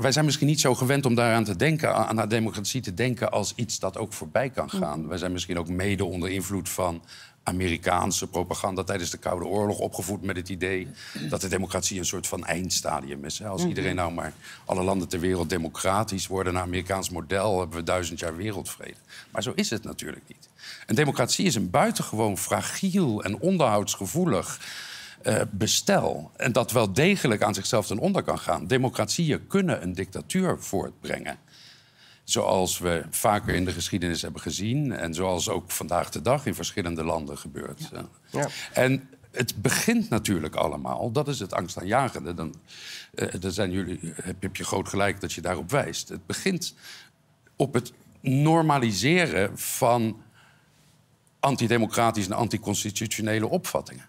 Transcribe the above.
wij zijn misschien niet zo gewend om daaraan te denken, aan democratie te denken als iets dat ook voorbij kan gaan. Wij zijn misschien ook mede onder invloed van Amerikaanse propaganda tijdens de Koude Oorlog opgevoed met het idee dat de democratie een soort van eindstadium is. Als mhm. iedereen nou maar alle landen ter wereld democratisch worden naar Amerikaans model, hebben we duizend jaar wereldvrede. Maar zo is het natuurlijk niet. Een democratie is een buitengewoon fragiel en onderhoudsgevoelig eh, bestel. En dat wel degelijk aan zichzelf ten onder kan gaan. Democratieën kunnen een dictatuur voortbrengen. Zoals we vaker in de geschiedenis hebben gezien. En zoals ook vandaag de dag in verschillende landen gebeurt. Ja. En het begint natuurlijk allemaal, dat is het angstaanjagende. Dan, uh, dan zijn jullie, heb je groot gelijk dat je daarop wijst. Het begint op het normaliseren van antidemocratische en anticonstitutionele opvattingen.